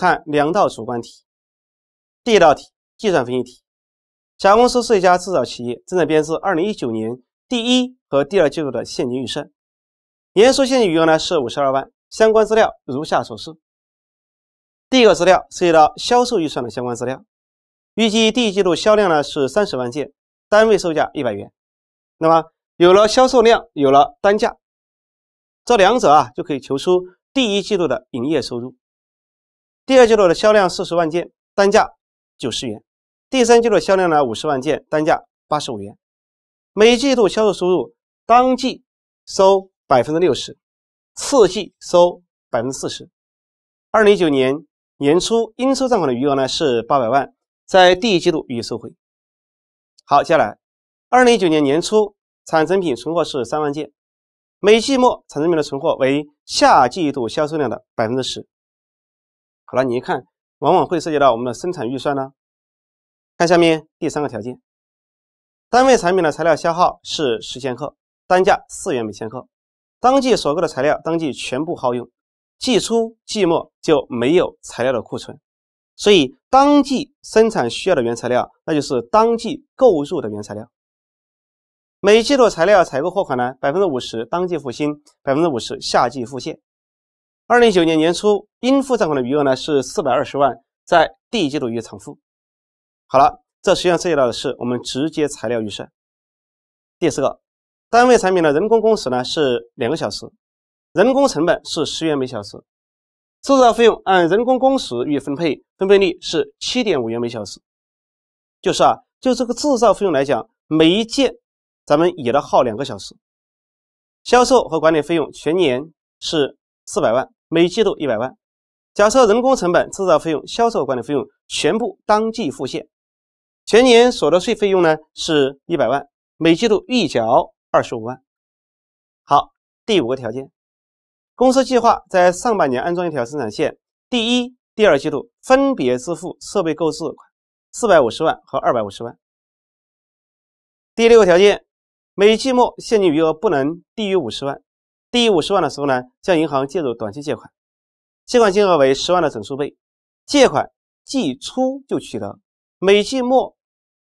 看两道主观题，第一道题计算分析题。甲公司是一家制造企业，正在编制2019年第一和第二季度的现金预算。年初现金余额呢是52万。相关资料如下所示。第一个资料涉及到销售预算的相关资料。预计第一季度销量呢是30万件，单位售价100元。那么有了销售量，有了单价，这两者啊就可以求出第一季度的营业收入。第二季度的销量四十万件，单价九十元；第三季度销量呢五十万件，单价八十五元。每季度销售收入，当季收百分之六十，次季收百分之四十。二零一九年年初应收账款的余额呢是八百万，在第一季度予以收回。好，接下来，二零一九年年初产成品存货是三万件，每季末产成品的存货为下季度销售量的百分之十。好了，你一看，往往会涉及到我们的生产预算呢。看下面第三个条件，单位产品的材料消耗是1 0克，单价4元每千克。当季所购的材料当季全部耗用，季初、季末就没有材料的库存。所以，当季生产需要的原材料，那就是当季购入的原材料。每季度材料采购货款呢，百分之五十当季付清，百分之五十夏季付现。二零一九年年初应付账款的余额呢是四百二十万，在第一季度预偿付。好了，这实际上涉及到的是我们直接材料预算。第四个，单位产品的人工工时呢是两个小时，人工成本是十元每小时，制造费用按人工工时予分配，分配率是七点五元每小时。就是啊，就这个制造费用来讲，每一件咱们也得耗两个小时。销售和管理费用全年是四百万。每季度一百万，假设人工成本、制造费用、销售管理费用全部当季付现，全年所得税费用呢是一百万，每季度预缴二十五万。好，第五个条件，公司计划在上半年安装一条生产线，第一、第二季度分别支付设备购置四百五十万和二百五十万。第六个条件，每季末现金余额不能低于五十万。低于五十万的时候呢，向银行借入短期借款，借款金额为十万的整数倍，借款季初就取得，每季末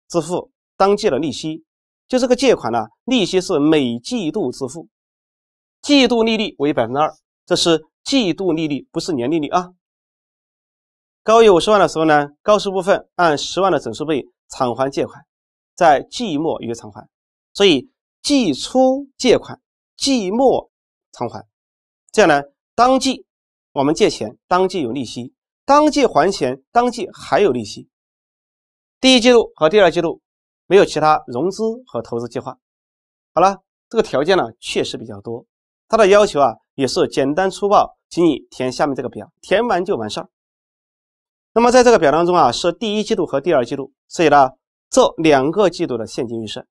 支付当季的利息。就这个借款呢，利息是每季度支付，季度利率为百分之二，这是季度利率，不是年利率啊。高于五十万的时候呢，高出部分按十万的整数倍偿还借款，在季末约偿还。所以季初借款，季末。偿还，这样呢？当季我们借钱，当季有利息；当季还钱，当季还有利息。第一季度和第二季度没有其他融资和投资计划。好了，这个条件呢确实比较多，它的要求啊也是简单粗暴，请你填下面这个表，填完就完事儿。那么在这个表当中啊，是第一季度和第二季度，所以呢，这两个季度的现金预算。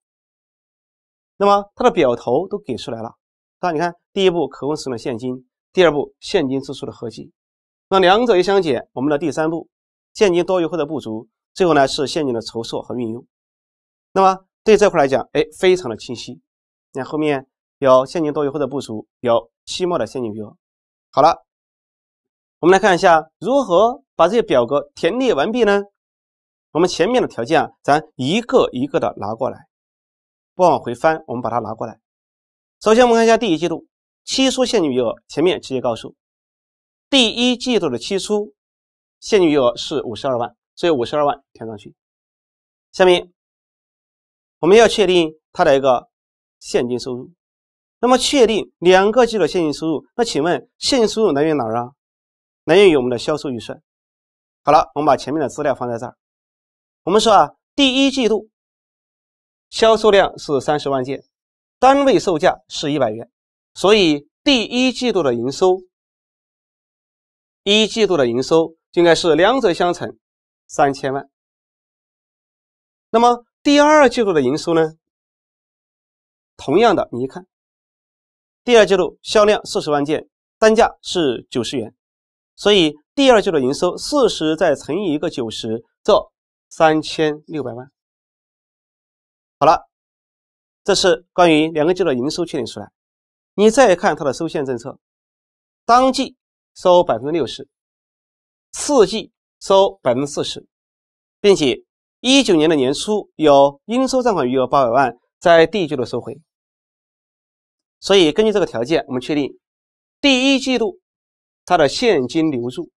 那么它的表头都给出来了。那你看，第一步可供使用的现金，第二步现金支出的合计，那两者一相减，我们的第三步现金多余或者不足，最后呢是现金的筹措和运用。那么对这块来讲，哎，非常的清晰。你看后面有现金多余或者不足，有期末的现金余额。好了，我们来看一下如何把这些表格填列完毕呢？我们前面的条件啊，咱一个一个的拿过来，不往回翻，我们把它拿过来。首先，我们看一下第一季度期初现金余额。前面直接告诉，第一季度的期初现金余额是五十二万，所以五十二万填上去。下面我们要确定它的一个现金收入。那么，确定两个季度现金收入，那请问现金收入来源哪儿啊？来源于我们的销售预算。好了，我们把前面的资料放在这儿。我们说啊，第一季度销售量是三十万件。单位售价是一百元，所以第一季度的营收，一季度的营收应该是两者相乘，三千万。那么第二季度的营收呢？同样的，你一看，第二季度销量四十万件，单价是九十元，所以第二季度营收四十再乘以一个九十，这三千六百万。好了。这是关于两个季度营收确定出来，你再看它的收现政策，当季收百分之六十，次季收百分之四十，并且一九年的年初有应收账款余额八百万，在第一季度收回。所以根据这个条件，我们确定第一季度它的现金流入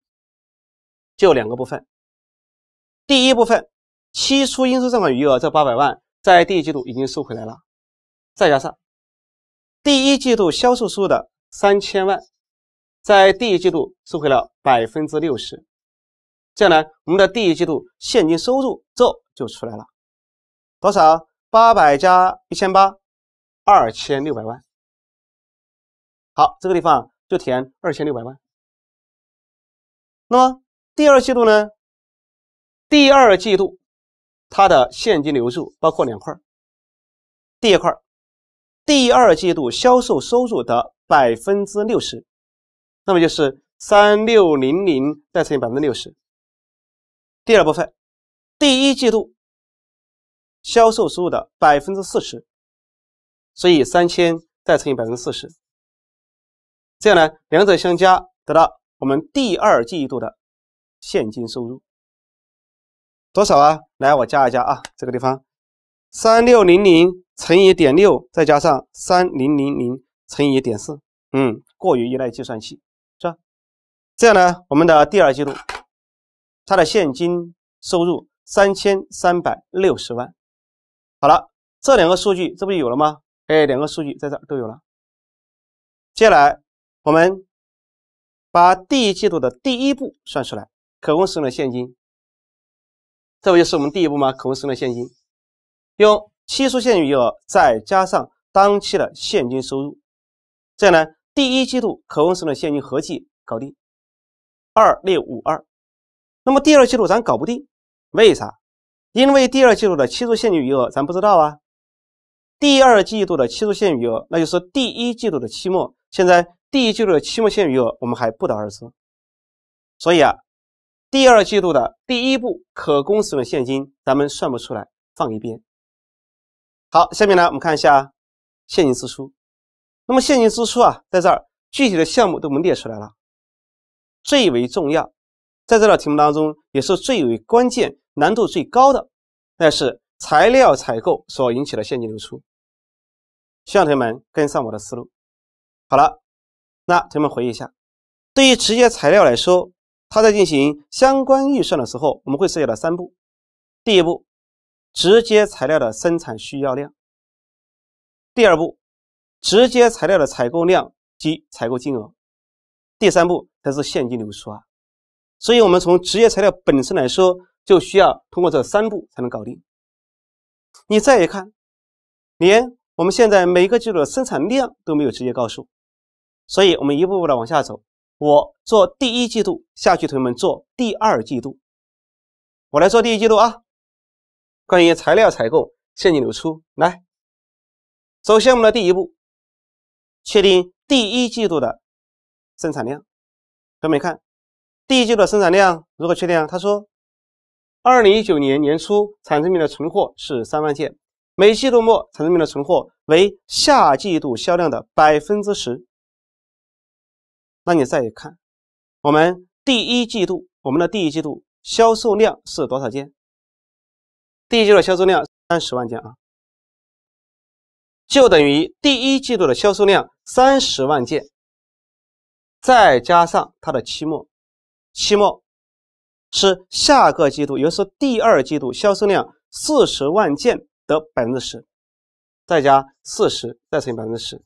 就两个部分，第一部分期初应收账款余额这八百万在第一季度已经收回来了。再加上第一季度销售收入的三千万，在第一季度收回了百分之六十，这样呢，我们的第一季度现金收入这就出来了，多少？八百加一千八，二千六百万。好，这个地方就填二千六百万。那么第二季度呢？第二季度它的现金流入包括两块第一块第二季度销售收入的百分之六十，那么就是三六零零再乘以百分之六十。第二部分，第一季度销售收入的百分之四十，所以三千再乘以百分之四十。这样呢，两者相加得到我们第二季度的现金收入多少啊？来，我加一加啊，这个地方。三六零零乘以点六，再加上三零零零乘以点四，嗯，过于依赖计算器，是吧？这样呢？我们的第二季度它的现金收入三千三百六十万，好了，这两个数据这不就有了吗？哎，两个数据在这儿都有了。接下来我们把第一季度的第一步算出来，可供使用的现金，这不就是我们第一步吗？可供使用的现金。用期初现金余额再加上当期的现金收入，这样呢，第一季度可供使用的现金合计搞定二六五二。那么第二季度咱搞不定，为啥？因为第二季度的期初现金余额咱不知道啊。第二季度的期初现余额，那就是第一季度的期末。现在第一季度的期末现余额我们还不得而知，所以啊，第二季度的第一步可供使用的现金咱们算不出来，放一边。好，下面呢，我们看一下现金支出。那么，现金支出啊，在这儿具体的项目都我们列出来了。最为重要，在这道题目当中也是最为关键、难度最高的，那是材料采购所引起的现金流出。希望同学们跟上我的思路。好了，那同学们回忆一下，对于直接材料来说，它在进行相关预算的时候，我们会涉及到三步。第一步。直接材料的生产需要量。第二步，直接材料的采购量及采购金额。第三步才是现金流出啊。所以我们从直接材料本身来说，就需要通过这三步才能搞定。你再一看，连我们现在每个季度的生产量都没有直接告诉，所以我们一步步的往下走。我做第一季度下去，同学们做第二季度。我来做第一季度啊。关于材料采购，现金流出来。首先，我们的第一步，确定第一季度的生产量。同学看，第一季度的生产量如何确定啊？他说，二零一九年年初，产成品的存货是三万件，每季度末产成品的存货为下季度销量的百分之十。那你再看，我们第一季度，我们的第一季度销售量是多少件？第一季度的销售量三十万件啊，就等于第一季度的销售量三十万件，再加上它的期末，期末是下个季度，也就是第二季度销售量四十万件的百分之十，再加四十，再乘百分之十，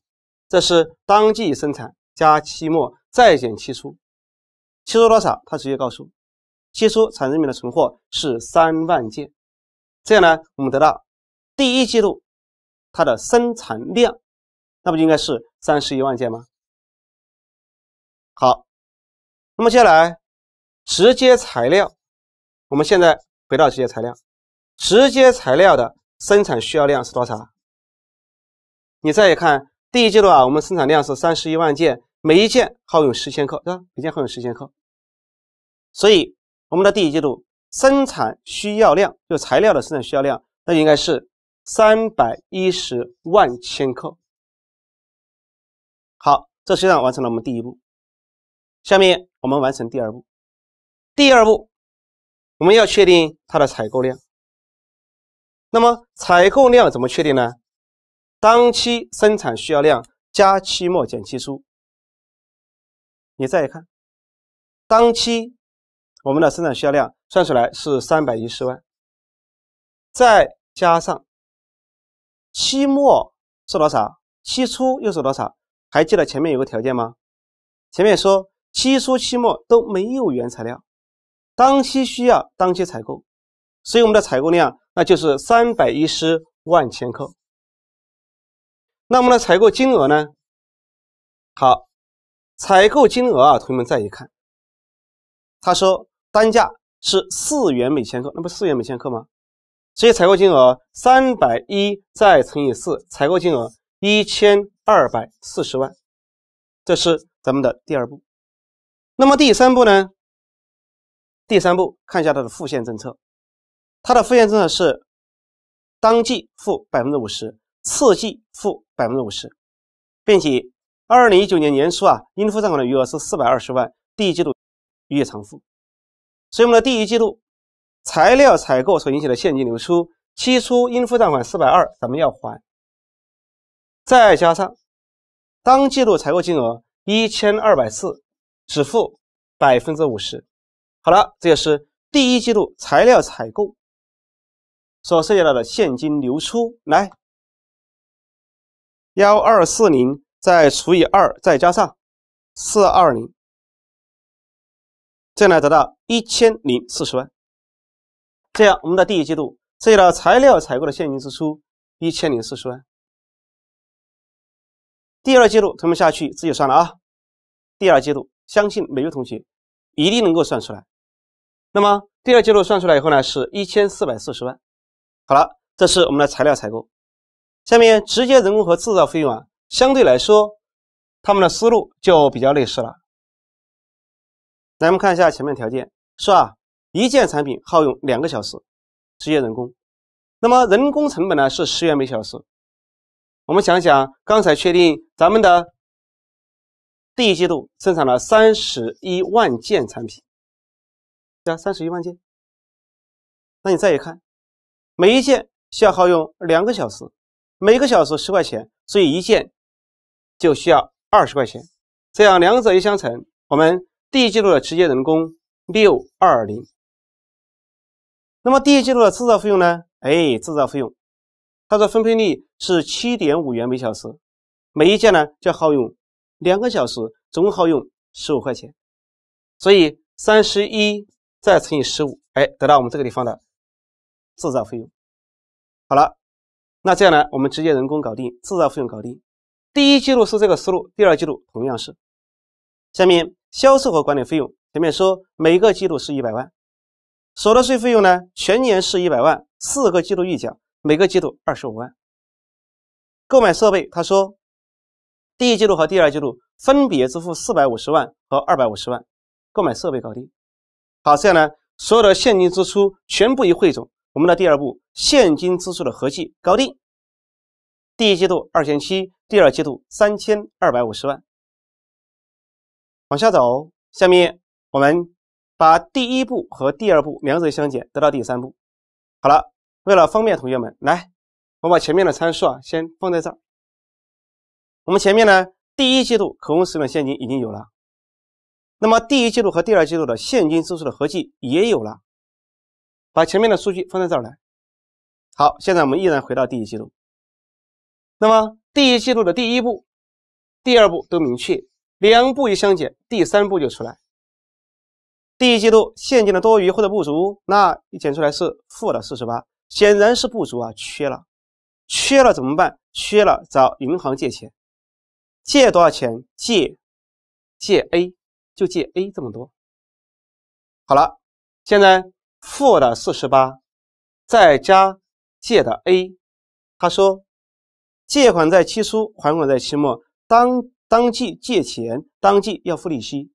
这是当季生产加期末再减期初，期初多少？他直接告诉，期初产生品的存货是三万件。这样呢，我们得到第一季度它的生产量，那不就应该是三十一万件吗？好，那么接下来直接材料，我们现在回到直接材料，直接材料的生产需要量是多少？你再一看第一季度啊，我们生产量是三十一万件，每一件耗用十千克，对吧？每件耗用十千克，所以我们的第一季度。生产需要量，就材料的生产需要量，那应该是三百一十万千克。好，这实际上完成了我们第一步。下面我们完成第二步。第二步，我们要确定它的采购量。那么采购量怎么确定呢？当期生产需要量加期末减期初。你再看，当期我们的生产需要量。算出来是三百一十万，再加上期末是多少？期初又是多少？还记得前面有个条件吗？前面说期初、期末都没有原材料，当期需要当期采购，所以我们的采购量那就是三百一十万千克。那我们的采购金额呢？好，采购金额啊，同学们再一看，他说单价。是四元每千克，那不四元每千克吗？所以采购金额三百一再乘以四，采购金额一千二百四十万，这是咱们的第二步。那么第三步呢？第三步看一下它的付现政策，它的付现政策是当季付百分之五十，次季付百分之五十，并且二零一九年年初啊，应付账款的余额是四百二十万，第一季度月偿付。所以我们的第一季度材料采购所引起的现金流出，期初应付账款四百二，咱们要还，再加上当季度采购金额一千二百四，只付百分之五十。好了，这就是第一季度材料采购所涉及到的现金流出来，幺二四零再除以二，再加上四二零。这样呢，得到一千零四十万。这样，我们的第一季度涉及到材料采购的现金支出一千零四十万。第二季度，同学们下去自己算了啊。第二季度，相信每位同学一定能够算出来。那么，第二季度算出来以后呢，是一千四百四十万。好了，这是我们的材料采购。下面直接人工和制造费用啊，相对来说，他们的思路就比较类似了。咱们看一下前面条件，是吧？一件产品耗用两个小时，直接人工。那么人工成本呢是十元每小时。我们想想，刚才确定咱们的第一季度生产了三十一万件产品，加三十一万件。那你再一看，每一件需要耗用两个小时，每个小时十块钱，所以一件就需要二十块钱。这样两者一相乘，我们。第一季度的直接人工六二零，那么第一季度的制造费用呢？哎，制造费用，它的分配率是七点五元每小时，每一件呢就耗用两个小时，总共耗用十五块钱，所以三十一再乘以十五，哎，得到我们这个地方的制造费用。好了，那这样呢，我们直接人工搞定，制造费用搞定。第一季度是这个思路，第二季度同样是，下面。销售和管理费用，前面说每个季度是一百万，所得税费用呢，全年是一百万，四个季度预缴，每个季度二十五万。购买设备，他说第一季度和第二季度分别支付四百五十万和二百五十万，购买设备搞定。好，这样呢，所有的现金支出全部一汇总。我们的第二步，现金支出的合计搞定。第一季度二千七，第二季度三千二百五十万。往下走，下面我们把第一步和第二步两者相减，得到第三步。好了，为了方便同学们，来，我把前面的参数啊先放在这儿。我们前面呢，第一季度可供使用现金已经有了，那么第一季度和第二季度的现金支出的合计也有了，把前面的数据放在这儿来。好，现在我们依然回到第一季度。那么第一季度的第一步、第二步都明确。两步一相减，第三步就出来。第一季度现金的多余或者不足，那一减出来是负的四十八，显然是不足啊，缺了。缺了怎么办？缺了找银行借钱，借多少钱？借借 A，就借 A 这么多。好了，现在负的四十八，再加借的 A，他说借款在期初，还款在期末，当。当季借钱，当季要付利息，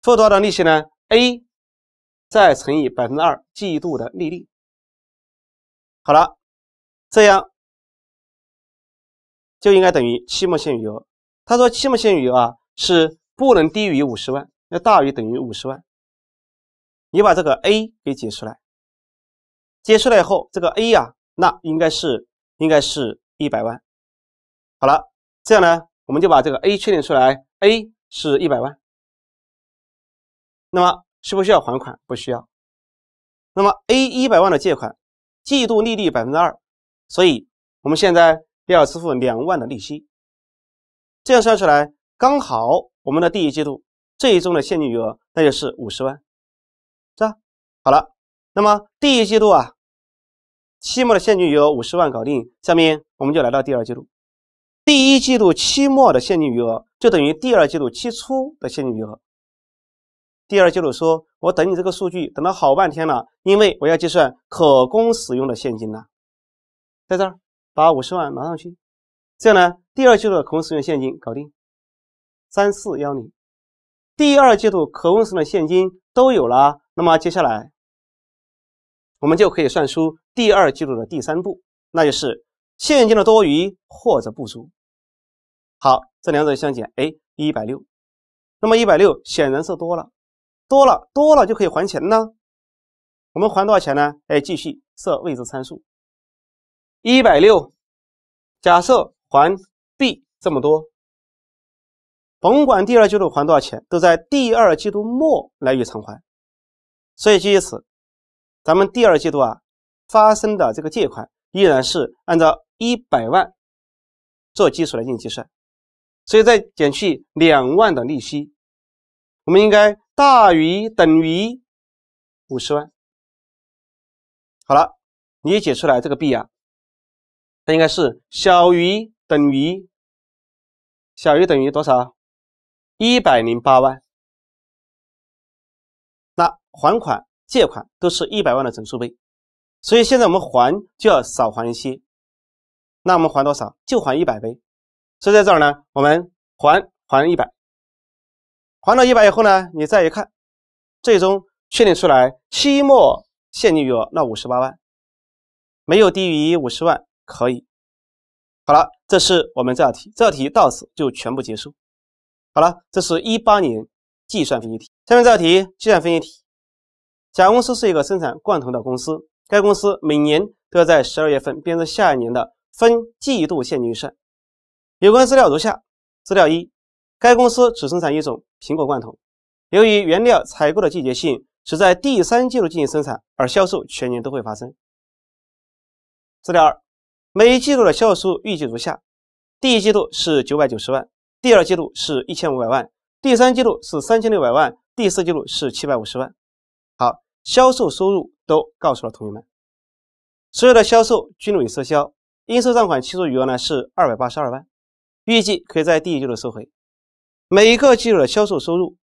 付多少的利息呢？A 再乘以百分之二季度的利率。好了，这样就应该等于期末现余额。他说期末现余额啊是不能低于五十万，要大于等于五十万。你把这个 A 给解出来，解出来以后，这个 A 呀，那应该是应该是一百万。好了，这样呢？我们就把这个 A 确定出来，A 是一百万。那么需不需要还款？不需要。那么 A 一百万的借款，季度利率百分之二，所以我们现在要支付两万的利息。这样算出来，刚好我们的第一季度这一的现金余额，那就是五十万，是吧？好了，那么第一季度啊，期末的现金余额五十万搞定。下面我们就来到第二季度。第一季度期末的现金余额就等于第二季度期初的现金余额。第二季度说：“我等你这个数据等了好半天了，因为我要计算可供使用的现金了。”在这儿把五十万拿上去，这样呢，第二季度的可供使用现金搞定，三四幺零。第二季度可供使用的现金都有了，那么接下来我们就可以算出第二季度的第三步，那就是现金的多余或者不足。好，这两者相减，哎，一百六。那么一百六显然是多了，多了多了就可以还钱呢。我们还多少钱呢？哎，继续设未知参数，一百六，假设还 B 这么多。甭管第二季度还多少钱，都在第二季度末来予偿还。所以基于此，咱们第二季度啊发生的这个借款依然是按照一百万做基础来进行计算。所以再减去两万的利息，我们应该大于等于五十万。好了，你解出来这个 b 啊，它应该是小于等于，小于等于多少？一百零八万。那还款、借款都是一百万的整数倍，所以现在我们还就要少还一些。那我们还多少？就还一百倍。所以在这儿呢，我们还还一百，还了一百以后呢，你再一看，最终确定出来期末现金余额那五十八万，没有低于五十万，可以。好了，这是我们这道题，这道题到此就全部结束。好了，这是一八年计算分析题。下面这道题，计算分析题。甲公司是一个生产罐头的公司，该公司每年都要在十二月份编制下一年的分季度现金预算。有关资料如下：资料一，该公司只生产一种苹果罐头，由于原料采购的季节性，只在第三季度进行生产，而销售全年都会发生。资料二，每一季度的销售预计如下：第一季度是九百九十万，第二季度是一千五百万，第三季度是三千六百万，第四季度是七百五十万。好，销售收入都告诉了同学们，所有的销售均为赊销，应收账款期数余额呢是二百八十二万。预计可以在第一季度收回，每一个季度的销售收入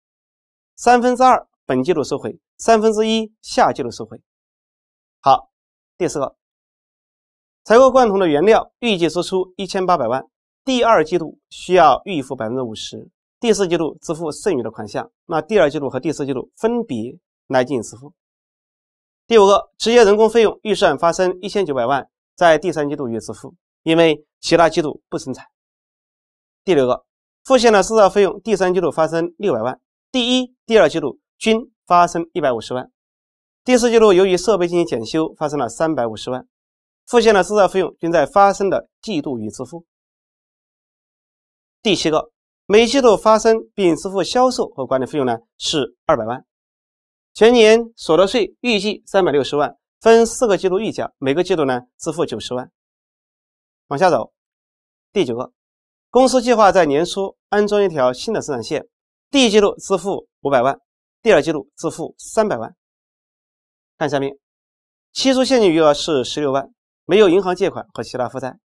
三分之二本季度收回，三分之一下季度收回。好，第四个，采购罐头的原料预计支出一千八百万，第二季度需要预付百分之五十，第四季度支付剩余的款项。那第二季度和第四季度分别来进行支付。第五个，直接人工费用预算发生一千九百万，在第三季度予支付，因为其他季度不生产。第六个，付现的制造费用第三季度发生六百万，第一、第二季度均发生一百五十万，第四季度由于设备进行检修发生了三百五十万，付现的制造费用均在发生的季度予支付。第七个，每季度发生并支付销售和管理费用呢是二百万，全年所得税预计三百六十万，分四个季度预缴，每个季度呢支付九十万。往下走，第九个。公司计划在年初安装一条新的生产线，第一季度支付五百万，第二季度支付三百万。看下面，期初现金余额是十六万，没有银行借款和其他负债。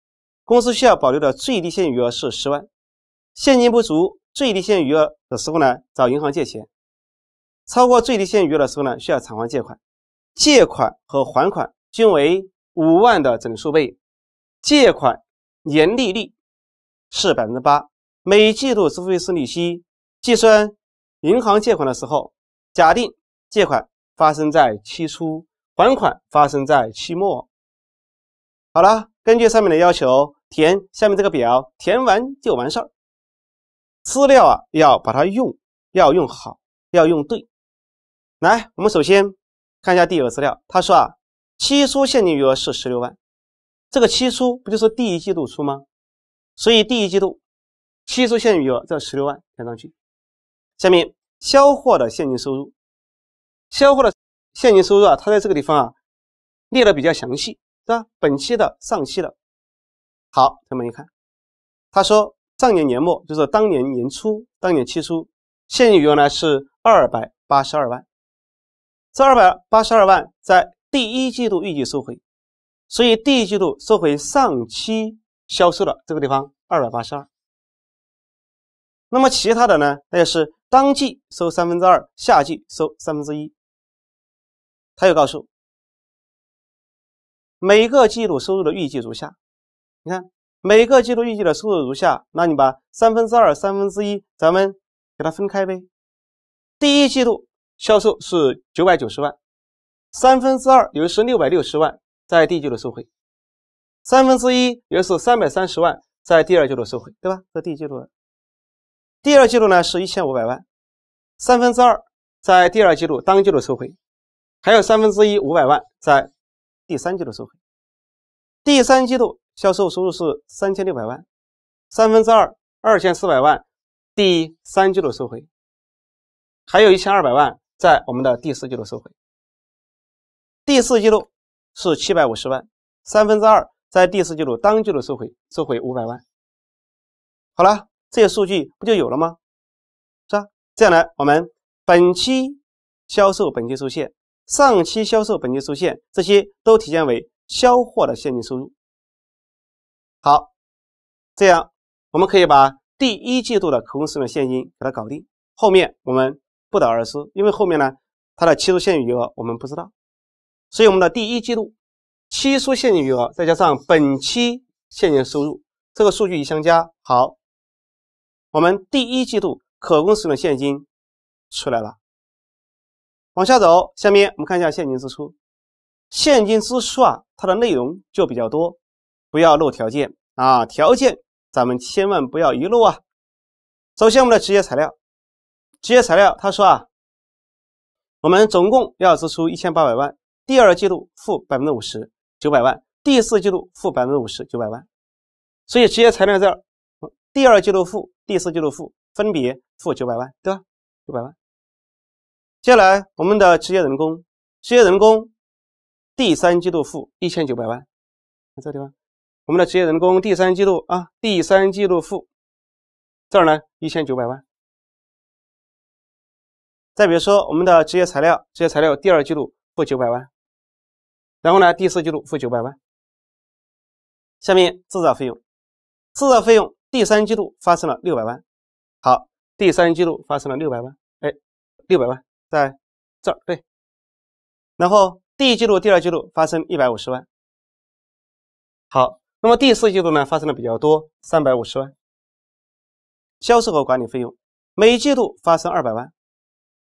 公司需要保留的最低现金余额是十万。现金不足最低现金余额的时候呢，找银行借钱；超过最低现金余额的时候呢，需要偿还借款。借款和还款均为五万的整数倍。借款年利率。是百分之八，每季度支付一次利息。计算银行借款的时候，假定借款发生在期初，还款发生在期末。好了，根据上面的要求，填下面这个表，填完就完事儿。资料啊，要把它用，要用好，要用对。来，我们首先看一下第一个资料，他说啊，期初现金余额是十六万，这个期初不就是第一季度初吗？所以第一季度期初现金余额这十六万填上去。下面销货的现金收入，销货的现金收入啊，它在这个地方啊列的比较详细，对吧？本期的、上期的。好，同学们一看，他说上年年末就是当年年初，当年期初现金余额呢是二百八十二万，这二百八十二万在第一季度预计收回，所以第一季度收回上期。销售的这个地方二百八十二，那么其他的呢？那就是当季收三分之二，夏季收三分之一。他又告诉每个季度收入的预计如下，你看每个季度预计的收入如下，那你把三分之二、三分之一，咱们给它分开呗。第一季度销售是九百九十万，三分之二就是六百六十万，在第一季度收回。三分之一，也就是三百三十万，在第二季度收回，对吧？这第一季度的。第二季度呢是一千五百万，三分之二在第二季度当季度收回，还有三分之一五百万在第三季度收回。第三季度销售收入是三千六百万，三分之二二千四百万，第三季度收回，还有一千二百万在我们的第四季度收回。第四季度是七百五十万，三分之二。在第四季度当季度收回收回五百万，好了，这些数据不就有了吗？是吧？这样呢，我们本期销售本期收现，上期销售本期收现，这些都体现为销货的现金收入。好，这样我们可以把第一季度的可供使用现金给它搞定，后面我们不得而知，因为后面呢它的期初现余额我们不知道，所以我们的第一季度。期初现金余额再加上本期现金收入，这个数据一相加，好，我们第一季度可供使用的现金出来了。往下走，下面我们看一下现金支出。现金支出啊，它的内容就比较多，不要漏条件啊，条件咱们千万不要遗漏啊。首先，我们的直接材料，直接材料，他说啊，我们总共要支出一千八百万，第二季度付百分之五十。九百万，第四季度负百分之五十九百万，所以直接材料这儿第二季度负，第四季度负，分别负九百万，对吧？九百万。接下来我们的职业人工，职业人工第三季度负一千九百万，看这地方，我们的职业人工第三季度啊，第三季度负，这儿呢一千九百万。再比如说我们的职业材料，职业材料第二季度负九百万。然后呢？第四季度付九百万。下面制造费用，制造费用第三季度发生了六百万，好，第三季度发生了六百万，哎，六百万在这儿对。然后第一季度、第二季度发生一百五十万，好，那么第四季度呢发生了比较多，三百五十万。销售和管理费用每季度发生二百万，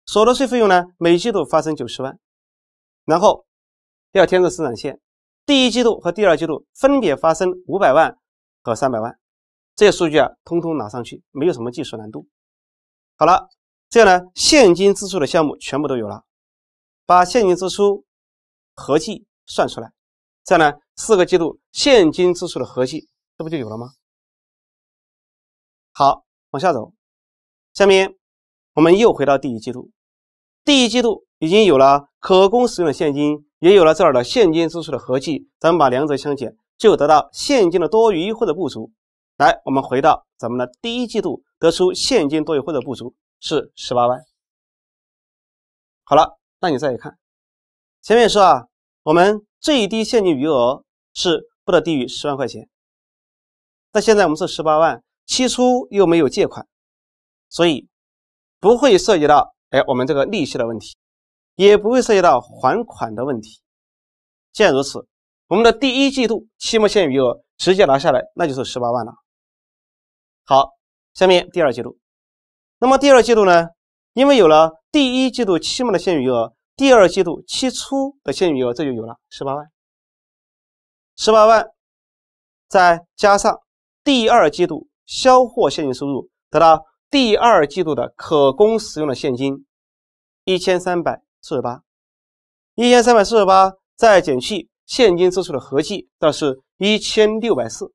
所得税费用呢每季度发生九十万，然后。要添置生产线，第一季度和第二季度分别发生五百万和三百万，这些数据啊，通通拿上去，没有什么技术难度。好了，这样呢，现金支出的项目全部都有了，把现金支出合计算出来，这样呢，四个季度现金支出的合计，这不就有了吗？好，往下走，下面我们又回到第一季度，第一季度已经有了可供使用的现金。也有了这儿的现金支出的合计，咱们把两者相减，就得到现金的多余或者不足。来，我们回到咱们的第一季度，得出现金多余或者不足是十八万。好了，那你再一看，前面说啊，我们最低现金余额是不得低于十万块钱。那现在我们是十八万，期初又没有借款，所以不会涉及到哎我们这个利息的问题。也不会涉及到还款的问题。既然如此，我们的第一季度期末现余额直接拿下来，那就是十八万了。好，下面第二季度。那么第二季度呢？因为有了第一季度期末的现余额，第二季度期初的现余额这就有了十八万。十八万再加上第二季度销货现金收入，得到第二季度的可供使用的现金一千三百。四十八，一千三百四十八，再减去现金支出的合计，倒是一千六百四，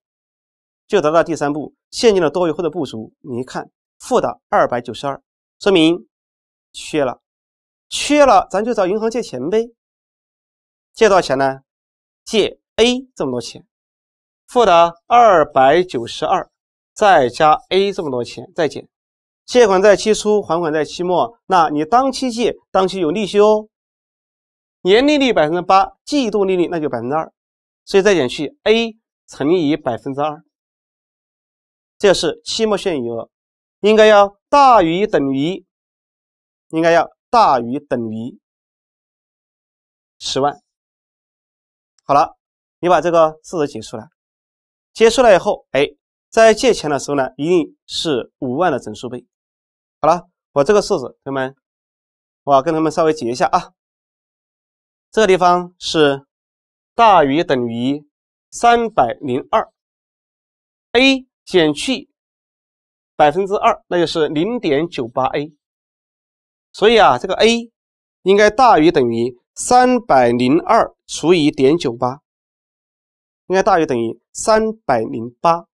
就达到第三步现金的多余或者不足。你一看，负的二百九十二，说明缺了，缺了，咱就找银行借钱呗。借多少钱呢？借 A 这么多钱，负的二百九十二，再加 A 这么多钱，再减。借款在期初，还款在期末，那你当期借，当期有利息哦。年利率百分之八，季度利率那就百分之二，所以再减去 a 乘以百分之二，这是期末现余额，应该要大于等于，应该要大于等于十万。好了，你把这个式子解出来，解出来以后，哎，在借钱的时候呢，一定是五万的整数倍。好了，我这个式子，同学们，我要跟他们稍微解一下啊。这个地方是大于等于三百零二 a 减去百分之二，那就是零点九八 a。所以啊，这个 a 应该大于等于三百零二除以点九八，应该大于等于三百零八。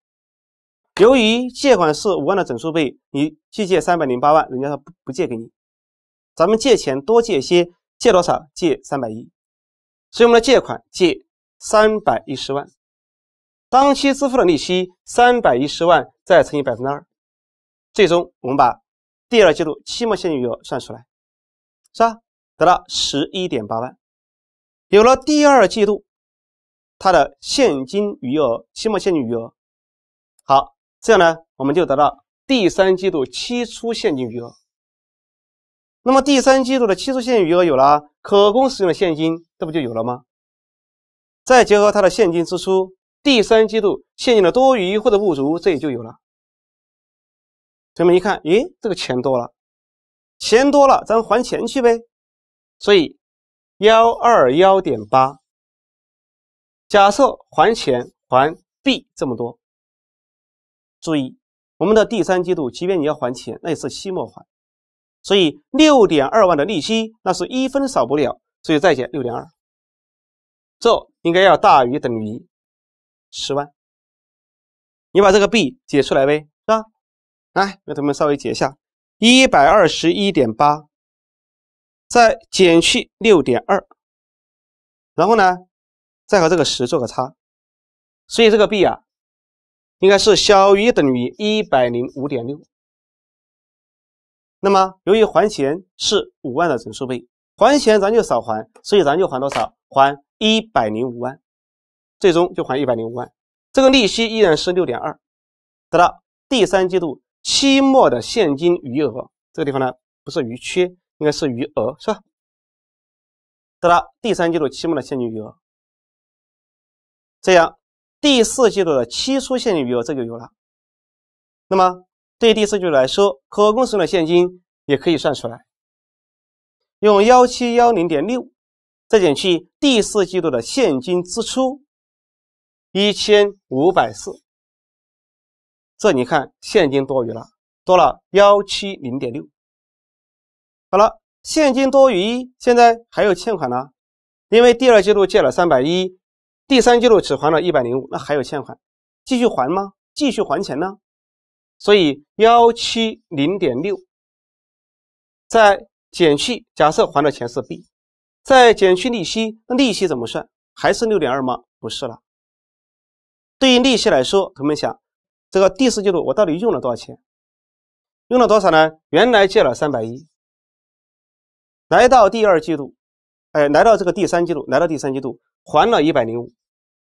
由于借款是五万的整数倍，你去借三百零八万，人家说不不借给你。咱们借钱多借些，借多少？借三百亿。所以我们的借款借三百一十万。当期支付的利息三百一十万再乘以百分之二，最终我们把第二季度期末现金余额算出来，是吧？得到十一点八万。有了第二季度它的现金余额，期末现金余额。这样呢，我们就得到第三季度期初现金余额。那么第三季度的期初现金余额有了，可供使用的现金，这不就有了吗？再结合它的现金支出，第三季度现金的多余或者不足，这也就有了。同学们一看，咦，这个钱多了，钱多了，咱还钱去呗。所以幺二幺点八，假设还钱还 B 这么多。注意，我们的第三季度，即便你要还钱，那也是期末还，所以六点二万的利息，那是一分少不了，所以再减六点二，这应该要大于等于十万，你把这个 b 解出来呗，是吧？来，那咱们稍微解一下，一百二十一点八，再减去六点二，然后呢，再和这个十做个差，所以这个 b 啊。应该是小于等于一百零五点六。那么，由于还钱是五万的整数倍，还钱咱就少还，所以咱就还多少？还一百零五万，最终就还一百零五万。这个利息依然是六点二，得到第三季度期末的现金余额。这个地方呢，不是余缺，应该是余额，是吧？得到第三季度期末的现金余额。这样。第四季度的期初现金余额这就有了。那么对第四季度来说，可供使用的现金也可以算出来。用幺七幺零点六，再减去第四季度的现金支出一千五百四，这你看现金多余了，多了幺七零点六。好了，现金多余，现在还有欠款呢，因为第二季度借了三百一。第三季度只还了一百零五，那还有欠款，继续还吗？继续还钱呢？所以幺七零点六，再减去假设还的钱是 b，再减去利息，那利息怎么算？还是六点二吗？不是了。对于利息来说，同学们想，这个第四季度我到底用了多少钱？用了多少呢？原来借了三百一，来到第二季度，哎，来到这个第三季度，来到第三季度。还了一百零五，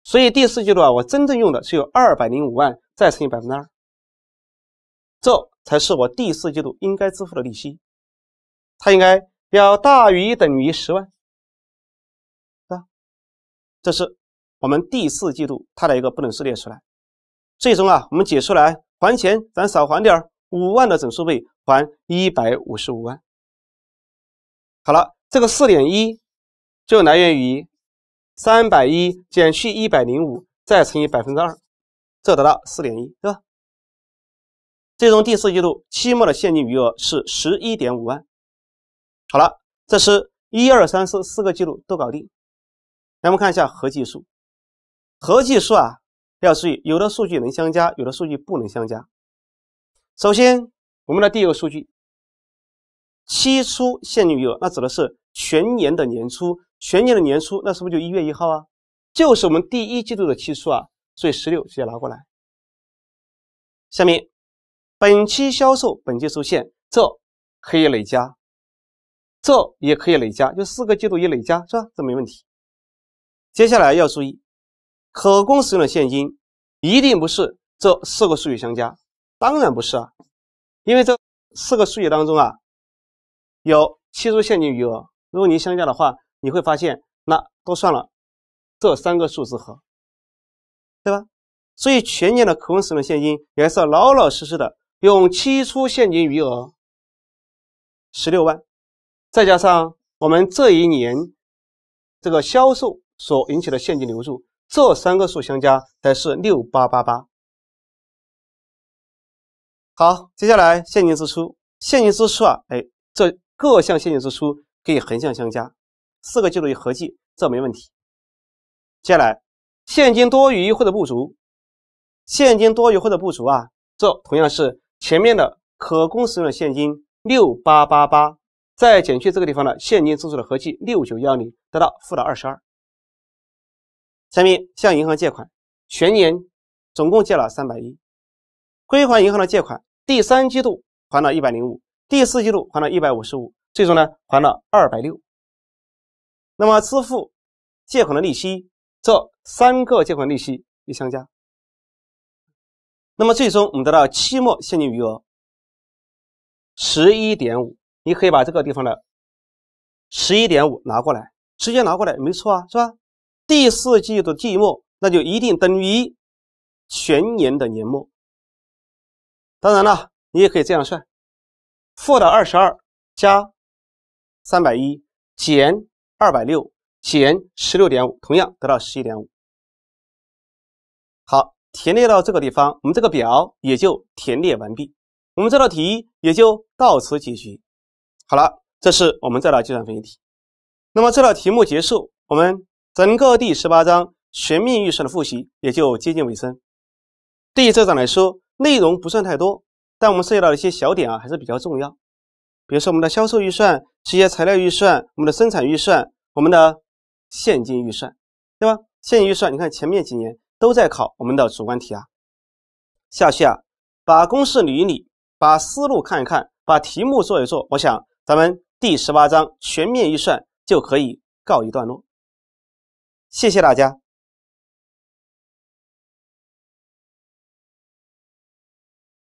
所以第四季度啊，我真正用的是有二百零五万，再乘以百分之二，这才是我第四季度应该支付的利息，它应该要大于等于十万啊。这是我们第四季度它的一个不等式列出来，最终啊，我们解出来还钱咱少还点五万的整数倍还一百五十五万。好了，这个四点一就来源于。三百一减去一百零五，再乘以百分之二，这得到四点一，对吧？最终第四季度期末的现金余额是十一点五万。好了，这是一二三四四个季度都搞定。咱们看一下合计数。合计数啊，要注意，有的数据能相加，有的数据不能相加。首先，我们的第一个数据，期初现金余额，那指的是全年的年初。全年的年初，那是不是就一月一号啊？就是我们第一季度的期初啊。所以十六直接拿过来。下面本期销售本期收现，这可以累加，这也可以累加，就四个季度一累加是吧？这没问题。接下来要注意，可供使用的现金一定不是这四个数据相加，当然不是啊，因为这四个数据当中啊，有期初现金余额，如果您相加的话。你会发现，那都算了，这三个数字和，对吧？所以全年的可供使用现金，也是老老实实的用期初现金余额十六万，再加上我们这一年这个销售所引起的现金流入，这三个数相加才是六八八八。好，接下来现金支出，现金支出啊，哎，这各项现金支出可以横向相加。四个季度一合计，这没问题。接下来，现金多余或者不足，现金多余或者不足啊，这同样是前面的可供使用的现金六八八八，再减去这个地方的现金支出的合计六九幺零，得到负的二十二。下面向银行借款，全年总共借了三百一，归还银行的借款，第三季度还了一百零五，第四季度还了一百五十五，最终呢还了二百六。那么支付借款的利息，这三个借款利息一相加，那么最终我们得到期末现金余额十一点五。你可以把这个地方的十一点五拿过来，直接拿过来，没错啊，是吧？第四季度季末，那就一定等于全年的年末。当然了，你也可以这样算：负的二十二加三百一减。二百六减十六点五，同样得到十一点五。好，填列到这个地方，我们这个表也就填列完毕。我们这道题也就到此结局。好了，这是我们这道计算分析题。那么这道题目结束，我们整个第十八章全面预算的复习也就接近尾声。对于这章来说，内容不算太多，但我们涉及到的一些小点啊，还是比较重要。比如说我们的销售预算，一些材料预算，我们的生产预算，我们的现金预算，对吧？现金预算，你看前面几年都在考我们的主观题啊。下去啊，把公式捋一捋，把思路看一看，把题目做一做，我想咱们第十八章全面预算就可以告一段落。谢谢大家。